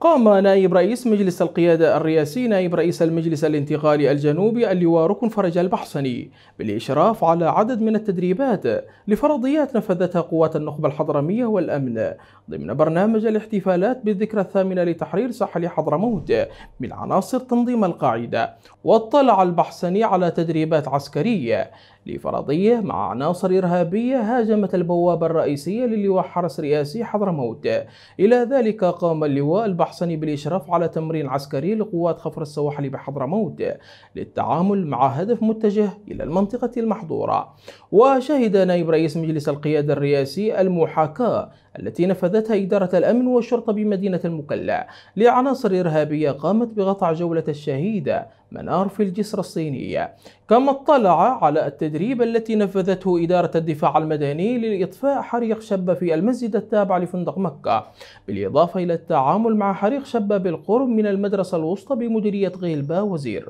قام نائب رئيس مجلس القيادة الرئاسي نائب رئيس المجلس الانتقالي الجنوبي اللواء ركن فرج البحصني بالإشراف على عدد من التدريبات لفرضيات نفذتها قوات النخبة الحضرمية والأمن ضمن برنامج الاحتفالات بالذكرى الثامنة لتحرير ساحل حضرموت من عناصر تنظيم القاعدة واطلع البحصني على تدريبات عسكرية لفرضية مع عناصر إرهابية هاجمت البوابة الرئيسية للواء حرس رئاسي حضرموت إلى ذلك قام اللواء البحصني البحصني بالإشراف على تمرين عسكري لقوات خفر السواحل بحضرموت للتعامل مع هدف متجه إلى المنطقة المحظورة وشهد نائب رئيس مجلس القيادة الرئاسي المحاكاة التي نفذتها إدارة الأمن والشرطة بمدينة المكلا لعناصر إرهابية قامت بقطع جولة الشهيدة منار في الجسر الصينية كما اطلع على التدريب التي نفذته إدارة الدفاع المدني لإطفاء حريق شبة في المسجد التابع لفندق مكة بالإضافة إلى التعامل مع حريق شبة بالقرب من المدرسة الوسطى بمديرية غيلبا وزير